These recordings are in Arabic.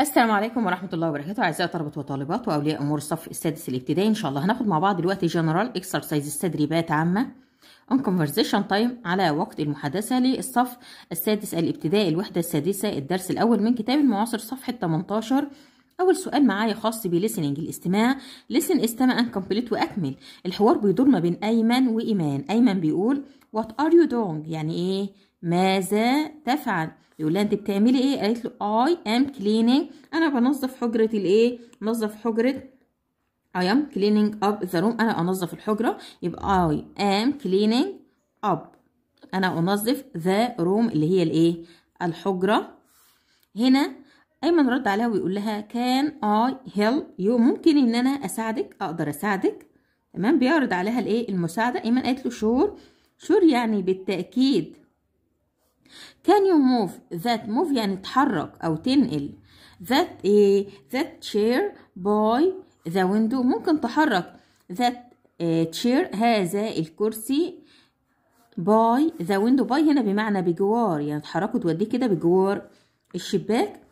السلام عليكم ورحمه الله وبركاته اعزائي طلبه وطالبات واولياء امور الصف السادس الابتدائي ان شاء الله هناخد مع بعض دلوقتي جنرال اكسرسايز تدريبات عامه اون كونفرزيشن تايم على وقت المحادثه للصف السادس الابتدائي الوحده السادسه الدرس الاول من كتاب المعاصر صفحه 18 أول سؤال معايا خاص بليسننج الاستماع لسن استمع أن كومبليت وأكمل الحوار بيدور ما بين أيمن وإيمان أيمن بيقول وات ار يو دونج يعني إيه ماذا تفعل يقول لها انت بتعملي ايه قالت له اي ام كليننج انا بنظف حجره الايه بنظف حجره اي ام كليننج اب ذا روم انا انظف الحجره يبقى اي ام كليننج اب انا انظف ذا روم اللي هي الايه الحجره هنا ايمن رد عليها ويقول لها كان اي هيل يو ممكن ان انا اساعدك اقدر اساعدك تمام بيعرض عليها الايه المساعده ايمن قالت له شور شور يعني بالتاكيد Can you move that move يعني تحرك أو تنقل that إيه that chair by the window ممكن تحرك that eh, chair هذا الكرسي by the window by هنا بمعنى بجوار يعني تحركه توديه كده بجوار الشباك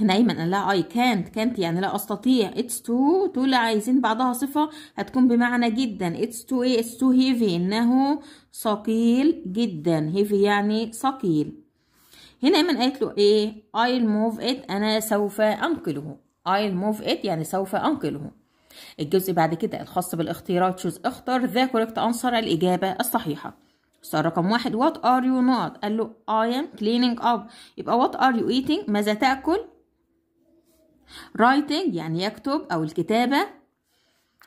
هنا ايمن قال لها اي كانت كانت يعني لا استطيع اتس تو تو عايزين بعضها صفه هتكون بمعنى جدا اتس تو ايه اتس تو هيفي انه ثقيل جدا هيفي يعني ثقيل هنا ايمن قالت له ايه ايل موف ات انا سوف انقله ايل موف ات يعني سوف انقله الجزء بعد كده الخاص بالاختيارات شوز اختر ذا كوريكت انسر الاجابه الصحيحه السؤال رقم واحد وات ار يو نوت قال له اي ام كلينينج اب يبقى وات ار يو ايتينج ماذا تأكل writing يعني يكتب أو الكتابة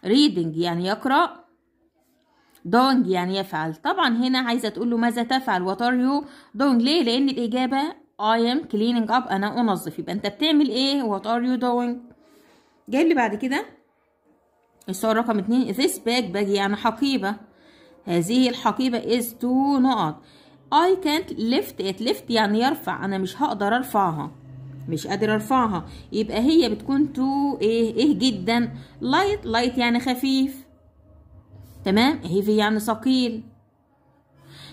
reading يعني يقرأ doing يعني يفعل طبعا هنا عايزة تقول له ماذا تفعل what are you doing ليه لأن الإجابة I am cleaning up أنا أنظف يبقى أنت بتعمل إيه what are you doing جاي لي بعد كده السؤال رقم اتنين this bag bag يعني حقيبة هذه الحقيبة is two نقط I can't lift it lift يعني يرفع أنا مش هقدر أرفعها مش قادر ارفعها يبقى هي بتكون تو ايه ايه جدا لايت لايت يعني خفيف تمام هيفي يعني ثقيل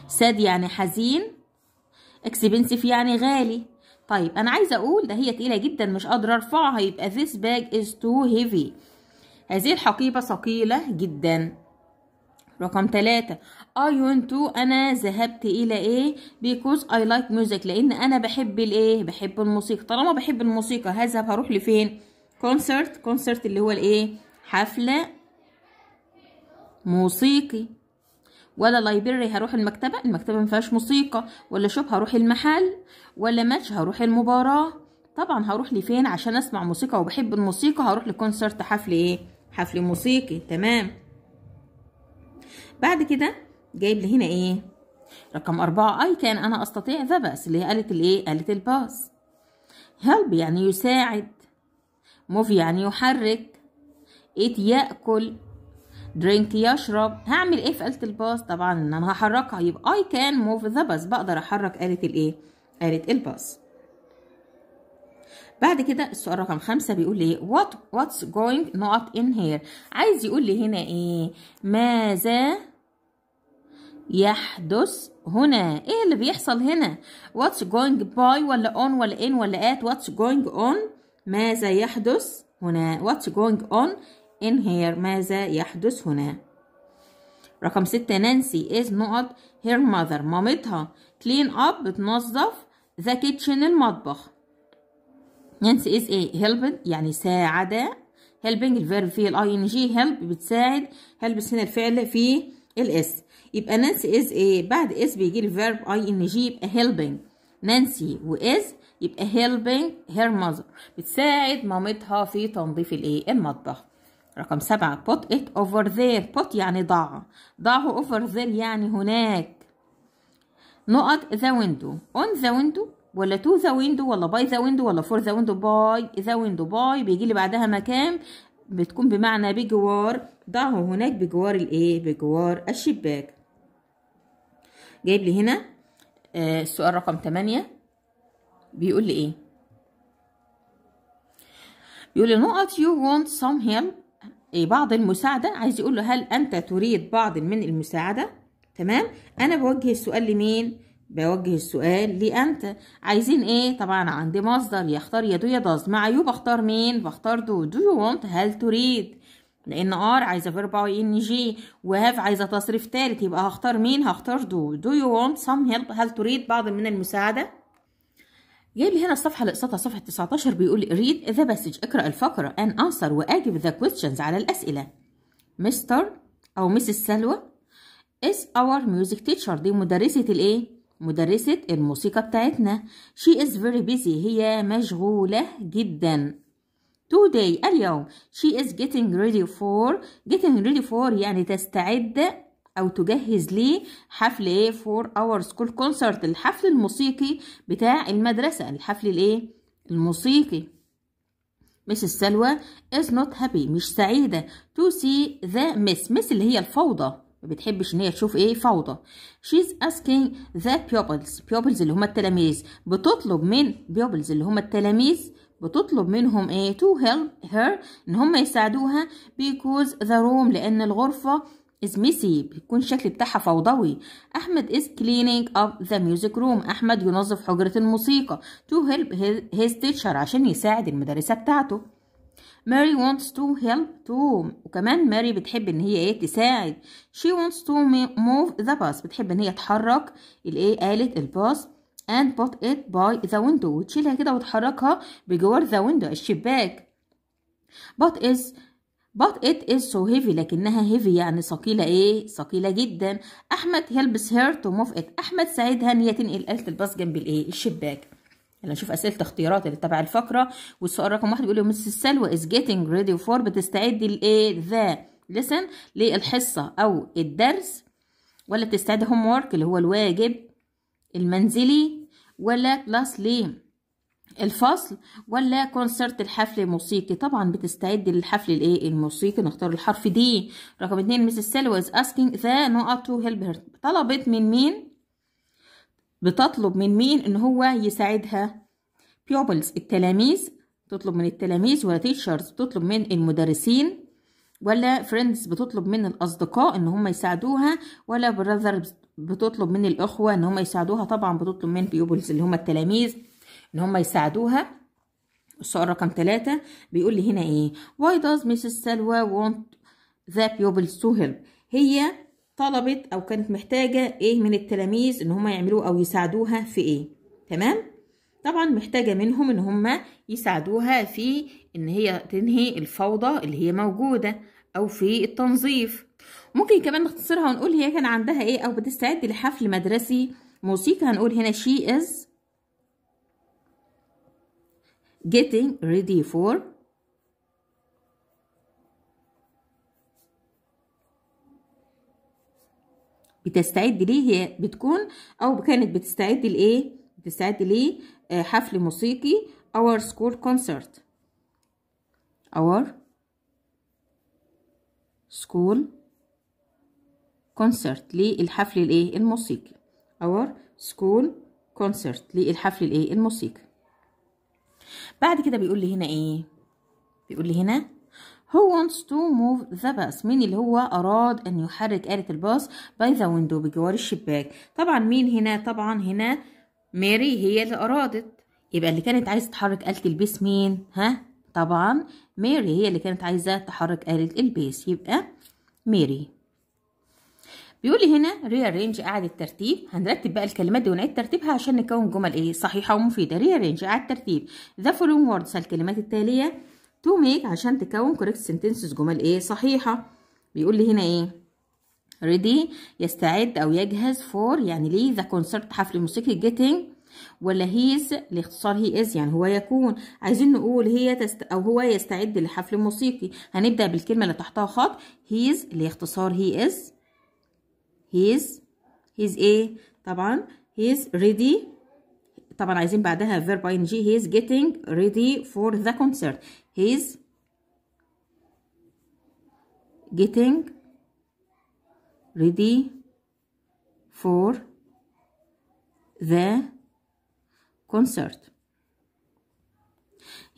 ساد يعني حزين اكسبنسيف يعني غالي طيب انا عايزه اقول ده هي تقيله جدا مش قادره ارفعها يبقى this bag is too heavy هذه الحقيبه ثقيله جدا رقم ثلاثة I want to أنا ذهبت إلى إيه because I like music لأن أنا بحب الإيه بحب الموسيقى طالما بحب الموسيقى هذهب هروح لفين كونسرت كونسرت اللي هو الإيه حفلة موسيقي ولا لايبرري هروح المكتبة المكتبة مفيهاش موسيقى ولا شوب هروح المحل ولا ماتش هروح المباراة طبعا هروح لفين عشان اسمع موسيقى وبحب الموسيقى هروح لكونسرت حفل ايه حفل موسيقي تمام بعد كده جايب لي هنا ايه رقم أربعة اي كان انا استطيع ذا بس اللي هي قالت الايه قالت الباس هيلب يعني يساعد موف يعني يحرك ايت ياكل درينك يشرب هعمل ايه في آلة الباس طبعا ان انا هحركها يبقى اي كان موف ذا بس بقدر احرك آلة الايه آلة الباس بعد كده السؤال رقم خمسة بيقول لي what what's going not in here عايز يقول لي هنا ايه ماذا يحدث هنا ايه اللي بيحصل هنا واتس جوينج باي ولا اون ولا ان ولا ات واتس جوينج اون ماذا يحدث هنا واتس جوينج اون ان هير ماذا يحدث هنا رقم ستة نانسي از نقط هير ماذر مامتها كلين اب بتنظف ذا كيتشن المطبخ نانسي از ايه helped يعني ساعدة هيلبنج الفيرب فيه الاي ان جي هيلب بتساعد هيلبس هنا الفعل في الاس يبقى نانسي از ايه بعد از بيجي لي فيرب اي ان جي يبقى هيلبنج نانسي واز يبقى هيلبنج هير ماذر بتساعد مامتها في تنظيف الايه المطبخ رقم سبعة put it over there put يعني ضع ضعه over there يعني هناك نقط the window on the window ولا to the window ولا by the window ولا for the window by the window by بيجي لي بعدها مكان بتكون بمعنى بجوار ضعه هناك بجوار الايه بجوار الشباك جايب لي هنا آه، السؤال رقم 8 بيقول لي ايه بيقول لي نقط يو وونت سام هيم إيه بعض المساعدة عايز يقول له هل أنت تريد بعض من المساعدة تمام أنا بوجه السؤال لمين بوجه السؤال لأنت عايزين إيه طبعا عندي مصدر يختار يدو داز مع يو بختار مين بختار دو دو يو وونت هل تريد لان ار عايزه فيرب اي ان جي وهاف عايزه تصريف تالت يبقى هختار مين هختار دو دو يو وونت سام هيلب هل تريد بعض من المساعده جايب لي هنا الصفحه اللي قصتها صفحه 19 بيقول ريد ذا باسج اقرا الفقره ان انسر واجب ذا كويستشنز على الاسئله مستر او مسز سلوى از اور ميوزك teacher دي مدرسه الايه مدرسه الموسيقى بتاعتنا شي از فيري بيزي هي مشغوله جدا today اليوم she is getting ready for getting ready for يعني تستعد او تجهز لي حفل ايه for our school concert الحفل الموسيقي بتاع المدرسة الحفل الايه الموسيقي مس السلوى is not happy مش سعيدة to see the miss miss اللي هي الفوضى ما بتحبش ان هي تشوف ايه فوضى she's asking the pupils pupils اللي هم التلاميذ بتطلب من pupils اللي هم التلاميذ بتطلب منهم ايه to help her ان هم يساعدوها because the room لان الغرفة is messy بيكون الشكل بتاعها فوضوي احمد is cleaning up the music room احمد ينظف حجرة الموسيقى to help his teacher عشان يساعد المدرسة بتاعته ماري wants to help too وكمان ماري بتحب ان هي ايه تساعد she wants to move the bus بتحب ان هي تحرك الايه آلة الباص and put it by the window وتشيلها كده وتحركها بجوار the window الشباك but is but it is so heavy لكنها heavy يعني ثقيلة ايه ثقيلة جدا احمد helps her to move it احمد ساعدها ان هي تنقل آلة الباص جنب الايه الشباك يلا نشوف اسئله اختيارات اللي تبع الفقره والسؤال رقم واحد بيقول له مس سلوى از جيتنج ريدي فور بتستعد لايه ذا listen للحصه او الدرس ولا بتستعد هوم وورك اللي هو الواجب المنزلي ولا كلاس لي الفصل ولا كونسرت الحفل الموسيقي طبعا بتستعد للحفل الايه الموسيقي نختار الحرف دي رقم اتنين مسز سيلوز اسكينج ذا نقط تو هيلب هير طلبت من مين بتطلب من مين ان هو يساعدها بيوبلز التلاميذ تطلب من التلاميذ ولا تيشرز تطلب من المدرسين ولا فريندز بتطلب من الاصدقاء ان هم يساعدوها ولا براذرز بتطلب من الاخوه ان هم يساعدوها طبعا بتطلب من بيوبلز اللي هم التلاميذ ان هم يساعدوها السؤال رقم ثلاثة بيقول لي هنا ايه why does Mrs. Salwa want the pupils to help هي طلبت او كانت محتاجة ايه من التلاميذ ان هم يعملوا او يساعدوها في ايه تمام طبعا محتاجة منهم ان هم يساعدوها في ان هي تنهي الفوضى اللي هي موجودة او في التنظيف ممكن كمان نختصرها ونقول هي كان عندها ايه او بتستعد لحفل مدرسي موسيقى هنقول هنا she is getting ready for بتستعد ليه هي بتكون او كانت بتستعد لايه بتستعد ليه آه، حفل موسيقي our school concert our school كونسرت للحفل الايه الموسيقي اور سكول كونسرت للحفل الايه الموسيقي بعد كده بيقول لي هنا ايه بيقول لي هنا who wants to move the bus مين اللي هو أراد أن يحرك آلة الباص by the window بجوار الشباك طبعا مين هنا طبعا هنا ماري هي اللي أرادت يبقى اللي كانت عايزة تحرك آلة البيس مين ها طبعا ماري هي اللي كانت عايزة تحرك آلة البيس يبقى ماري بيقول لي هنا rearrange قاعد الترتيب هنرتب بقى الكلمات دي ونعيد ترتيبها عشان نكون جمل ايه صحيحه ومفيده rearrange قاعد الترتيب the following words الكلمات التاليه to make عشان تكون correct sentences جمل ايه صحيحه بيقول لي هنا ايه ready يستعد او يجهز for يعني ليه ذا كونسرت حفل موسيقي getting ولا هيز لاختصار هي از يعني هو يكون عايزين نقول هي تست او هو يستعد لحفل موسيقي هنبدا بالكلمه اللي تحتها خط هيز لاختصار هي از هيز هيز ايه طبعا هيز ريدي طبعا عايزين بعدها فيرب ان جي هيز جيتنج ريدي فور ذا كونسرت هيز getting ready for the concert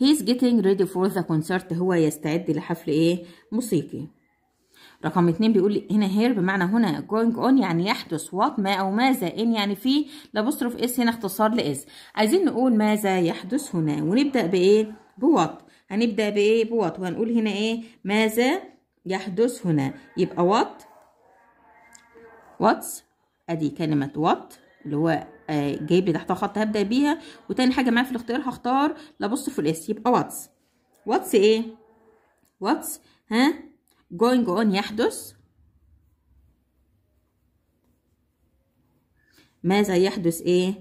he's getting ready for the concert هو يستعد لحفل ايه موسيقي رقم اتنين بيقول لي هنا هير بمعنى هنا جوينج اون يعني يحدث وات ما او ماذا ان يعني في لابوستروف اس هنا اختصار لاس عايزين نقول ماذا يحدث هنا ونبدا بايه بوات هنبدا بايه بوات وهنقول هنا ايه ماذا يحدث هنا يبقى وات واتس ادي كلمه وات اللي هو آه، جايب لي تحتها خط هبدا بيها وتاني حاجه معايا في الاختيار هختار لابوستروف الاس يبقى واتس واتس ايه واتس ها going on يحدث ماذا يحدث ايه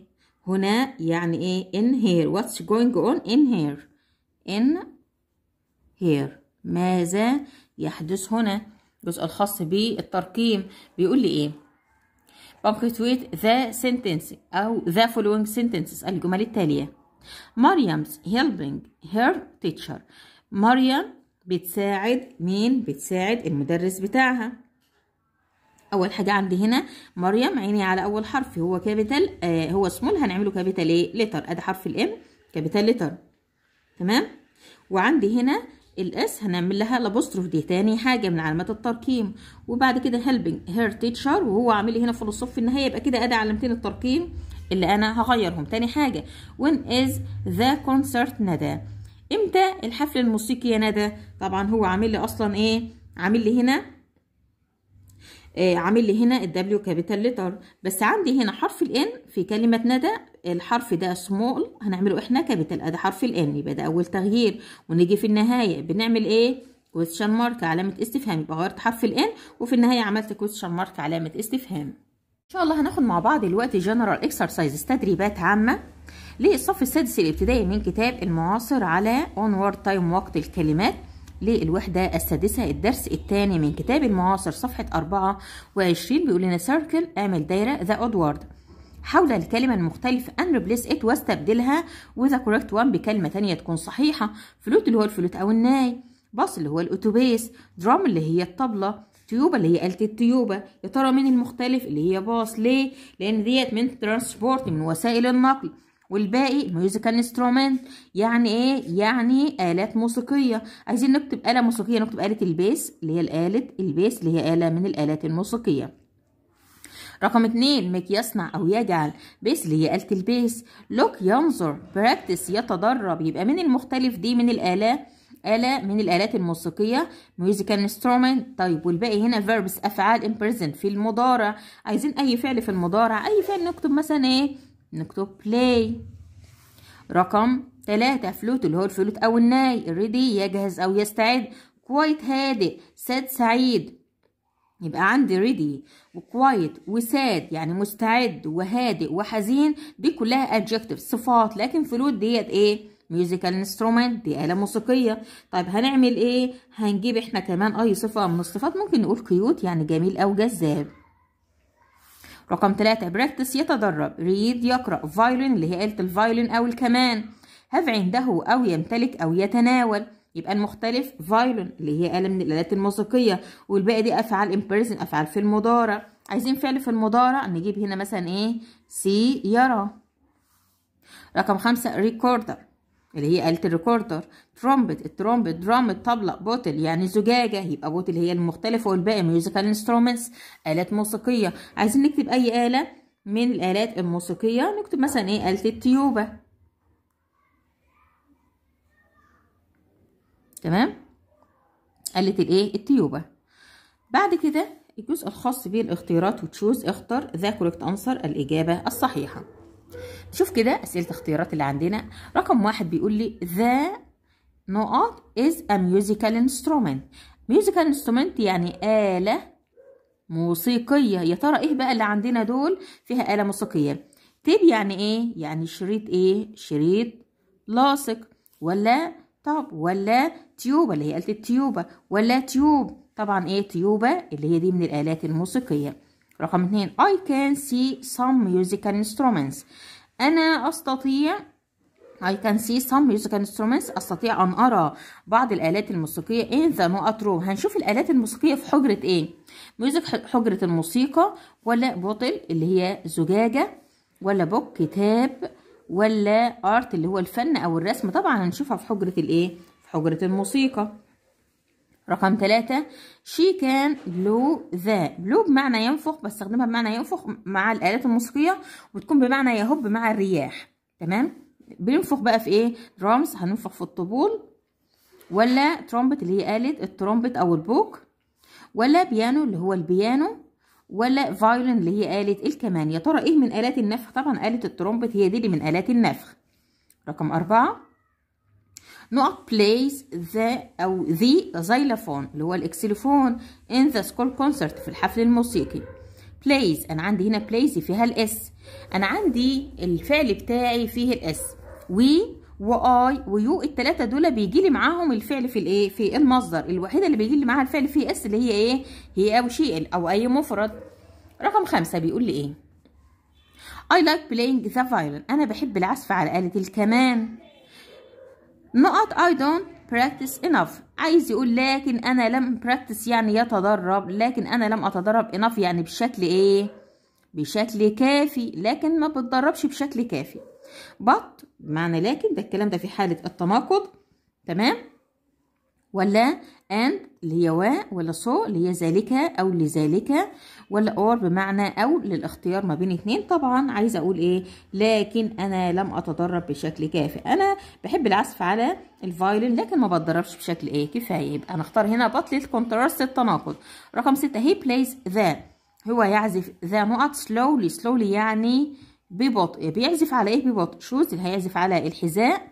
هنا يعني ايه in here what's going on in here in here ماذا يحدث هنا الجزء الخاص بالترقيم بيقول لي ايه punctuate the sentence او the following sentences الجمل التالية مريم's helping her teacher مريم بتساعد مين بتساعد المدرس بتاعها اول حاجه عندي هنا مريم عيني على اول حرف هو كابيتال آه هو سمول هنعمله كابيتال ايه لتر ادي حرف الام كابيتال لتر تمام وعندي هنا الاس هنعمل لها لابوستروف دي تاني حاجه من علامات الترقيم وبعد كده هيلبنج هير تيتشر وهو عامل لي هنا فول الصف في النهايه يبقى كده ادي علامتين الترقيم اللي انا هغيرهم تاني حاجه وين از ذا كونسرت ندى امتى الحفل الموسيقي يا ندى طبعا هو عامل لي اصلا ايه عامل لي هنا آه عامل لي هنا الدبليو كابيتال لتر بس عندي هنا حرف الان في كلمه ندى الحرف ده سمول هنعمله احنا كابيتال ادي حرف الان يبقى ده اول تغيير ونيجي في النهايه بنعمل ايه كويشن مارك علامه استفهام يبقى غيرت حرف الان وفي النهايه عملت كويشن مارك علامه استفهام ان شاء الله هناخد مع بعض دلوقتي جنرال اكسرسايز تدريبات عامه للصف السادس الابتدائي من كتاب المعاصر على اونورد تايم وقت الكلمات للوحدة السادسة الدرس الثاني من كتاب المعاصر صفحة 24 بيقول لنا circle اعمل دايرة ذا اودوارد حول الكلمة المختلفة and replace it واستبدلها with a correct one بكلمة تانية تكون صحيحة فلوت اللي هو الفلوت أو الناي باص اللي هو الأتوبيس درام اللي هي الطبلة تيوبة اللي هي آلة التيوبة يا ترى مين المختلف اللي هي باص ليه؟ لأن ديت من ترانسبورت من وسائل النقل والباقي ميوزيكال انسترومنت يعني ايه يعني آلات موسيقية عايزين نكتب آلة موسيقية نكتب آلة البيس اللي هي الآلة البيس اللي هي آلة من الآلات الموسيقية رقم اتنين ميك يصنع او يجعل بيس اللي هي آلة البيس لوك ينظر براكتس يتدرب يبقى من المختلف دي من الآلة آلة من الآلات الموسيقية ميوزيكال انسترومنت طيب والباقي هنا فيربس أفعال in present في المضارع عايزين أي فعل في المضارع أي فعل نكتب مثلا إيه نكتب play رقم ثلاثة فلوت اللي هو الفلوت أو الناي ريدي يجهز أو يستعد كويت هادئ ساد سعيد يبقى عندي ريدي وكوايت وساد يعني مستعد وهادئ وحزين دي كلها adjectives صفات لكن فلوت ديت ايه ميوزيكال انسترومنت دي آلة موسيقية طيب هنعمل ايه هنجيب احنا كمان اي صفة من الصفات ممكن نقول كيوت يعني جميل او جذاب رقم ثلاثة براكتس يتدرب ريد يقرأ فايولين اللي هي آلة الفايولين أو الكمان هاف عنده أو يمتلك أو يتناول يبقى المختلف فايولين اللي هي آلة من الآلات الموسيقية والباقي دي أفعال imperson أفعال في المضارع عايزين فعل في المضارع نجيب هنا مثلا إيه سي يرى رقم خمسة ريكوردر اللي هي آلة الريكوردر ترومبت الترومبت درام الطبلة بوتل يعني زجاجة يبقى بوتل هي المختلفة والباقي ميوزيكال انسترومنتس آلات موسيقية عايزين نكتب أي آلة من الآلات الموسيقية نكتب مثلا إيه آلة التيوبة تمام آلة الإيه التيوبة بعد كده الجزء الخاص بالاختيارات وتشوز اختر ذا كوريكت انسر الإجابة الصحيحة شوف كده اسئله اختيارات اللي عندنا رقم واحد بيقول لي ذا نقط is a musical instrument musical instrument يعني آلة موسيقية يا ترى ايه بقى اللي عندنا دول فيها آلة موسيقية تيب يعني ايه يعني شريط ايه شريط لاصق ولا طب ولا تيوبة اللي هي آلة التيوبة ولا تيوب طبعا ايه تيوبة اللي هي دي من الآلات الموسيقية رقم اتنين I can see some musical instruments أنا أستطيع I can see some musical instruments أستطيع أن أرى بعض الآلات الموسيقية in the not room هنشوف الآلات الموسيقية في حجرة إيه ميوزك حجرة الموسيقى ولا بوتل اللي هي زجاجة ولا بوك كتاب ولا ارت اللي هو الفن او الرسم طبعا هنشوفها في حجره الايه في حجره الموسيقى رقم ثلاثة she can blow the blow بمعنى ينفخ بستخدمها بمعنى ينفخ مع الآلات الموسيقية وتكون بمعنى يهب مع الرياح تمام بننفخ بقى في ايه درامز هننفخ في الطبول ولا ترومبت اللي هي آلة الترومبت أو البوك ولا بيانو اللي هو البيانو ولا فايولين اللي هي آلة الكمان يا ترى ايه من آلات النفخ طبعا آلة الترومبت هي دي اللي من آلات النفخ رقم أربعة نقط plays the أو the xylophone اللي هو الإكسيلفون in the school concert في الحفل الموسيقي plays أنا عندي هنا plays فيها الإس أنا عندي الفعل بتاعي فيه الإس وي واي ويو التلاتة دول بيجي لي معاهم الفعل في الايه في المصدر الوحيده اللي بيجي لي معاها الفعل في اس اللي هي ايه هي او شيء او اي مفرد رقم خمسة بيقول لي ايه I like playing the violin انا بحب العزف على آلة الكمان نقط I don't practice enough عايز يقول لكن أنا لم practice يعني يتدرب لكن أنا لم أتدرب enough يعني بشكل إيه؟ بشكل كافي لكن ما بتدربش بشكل كافي but معنى لكن ده الكلام ده في حالة التناقض تمام؟ ولا and اللي هي و ولا so اللي هي ذلك او لذلك ولا اور بمعنى او للاختيار ما بين اثنين طبعا عايزه اقول ايه لكن انا لم اتدرب بشكل كافي انا بحب العزف على الفايولين لكن ما بتدربش بشكل ايه كفايه يبقى نختار هنا بطل الكونتراست التناقض رقم ستة هي بلايز ذا هو يعزف ذا نقط سلولي سلولي يعني ببطء بيعزف على ايه ببطء شوز هيعزف على الحذاء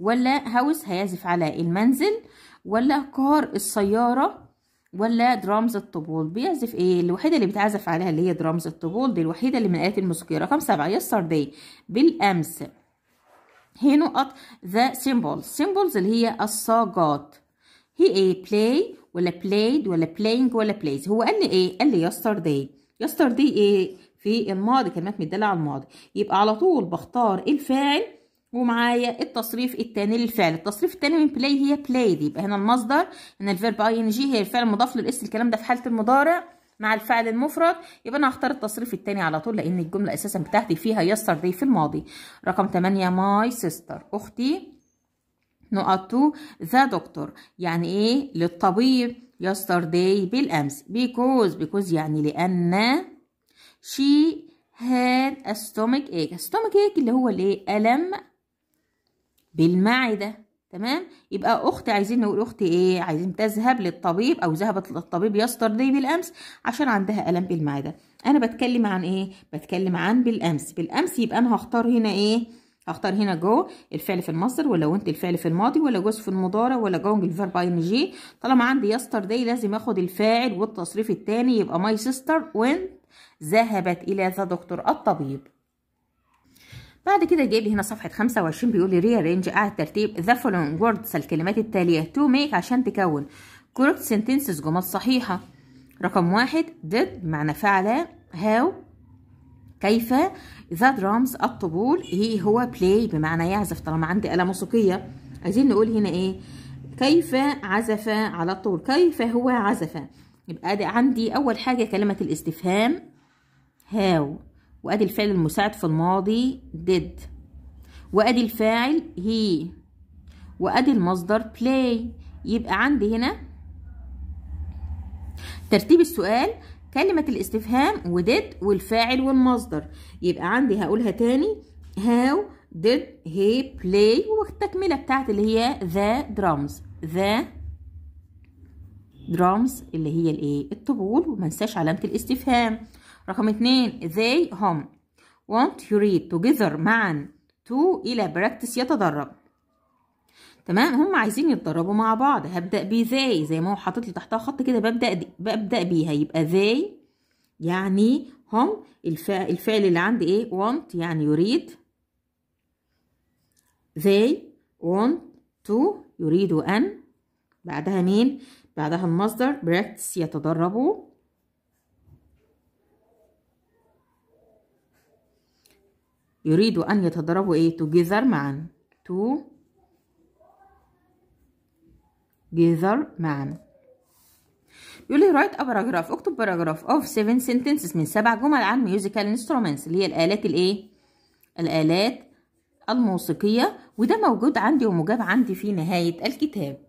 ولا هاوس هيعزف على المنزل ولا كار السيارة ولا درامز الطبول بيعزف ايه الوحيدة اللي بيتعزف عليها اللي هي درامز الطبول دي الوحيدة اللي من الآيات الموسيقى رقم سبعة دي بالأمس هي نقط ذا سيمبلز سيمبلز اللي هي الصاجات هي ايه بلاي ولا بلايد ولا بلاينج ولا بلايز هو قال لي ايه قال لي yesterday دي ايه في الماضي كلمات مدالة على الماضي يبقى على طول بختار الفاعل ومعايا التصريف الثاني للفعل التصريف الثاني من بلاي هي بلايد يبقى هنا المصدر هنا الفيرب اي ان جي هي الفعل المضاف للاس الكلام ده في حاله المضارع مع الفعل المفرد يبقى انا هختار التصريف الثاني على طول لان الجمله اساسا بتاعتي فيها يستر دي في الماضي رقم 8 ماي سيستر اختي نقط 2 ذا دكتور يعني ايه للطبيب يسترداي بالامس بيكوز بيكوز يعني لان شي هاد a stomach ache stomach ache اللي هو الايه الم بالمعدة تمام يبقى اخت عايزين نقول اختي ايه عايزين تذهب للطبيب او ذهبت للطبيب يستر دي بالامس عشان عندها الم بالمعده انا بتكلم عن ايه بتكلم عن بالامس بالامس يبقى انا هختار هنا ايه هختار هنا جو الفعل في المصدر ولا وانت الفعل في الماضي ولا جوز في المضارع ولا جونج الفيرب ان جي طالما عندي يستر دي لازم اخد الفاعل والتصريف الثاني يبقى ماي سيستر وين ذهبت الى ذا دكتور الطبيب بعد كده جايب هنا صفحه 25 بيقول لي ريارينج على الترتيب ذا فولوينج ووردز الكلمات التاليه تو ميك عشان تكون كوركت سنتنسز جمل صحيحه رقم واحد did معنى فعل هاو كيف ذا درامز الطبول هي هو بلاي بمعنى يعزف طالما عندي آلة موسيقية عايزين نقول هنا ايه كيف عزف على الطبول كيف هو عزف يبقى عندي أول حاجة كلمة الاستفهام هاو وادي الفعل المساعد في الماضي did وادي الفاعل هي وادي المصدر play يبقى عندي هنا ترتيب السؤال كلمة الاستفهام وديد والفاعل والمصدر يبقى عندي هقولها تاني how did he play والتكملة بتاعت اللي هي the drums the drums اللي هي الايه الطبول ومنساش علامة الاستفهام رقم اتنين they هم want you read together معا to إلى براكتس يتدرب تمام هم عايزين يتدربوا مع بعض هبدأ ب they زي ما هو حاطط لي تحتها خط كده ببدأ دي. ببدأ بيها يبقى they يعني هم الفعل, الفعل اللي عندي ايه want يعني يريد they want to يريدوا أن بعدها مين بعدها المصدر practice يتدربوا يريدوا أن يتضربوا إيه together معا together معا يقول لي write a paragraph اكتب paragraph of seven sentences من سبع جمل عن musical instruments اللي هي الآلات الإيه الآلات الموسيقية وده موجود عندي ومجاب عندي في نهاية الكتاب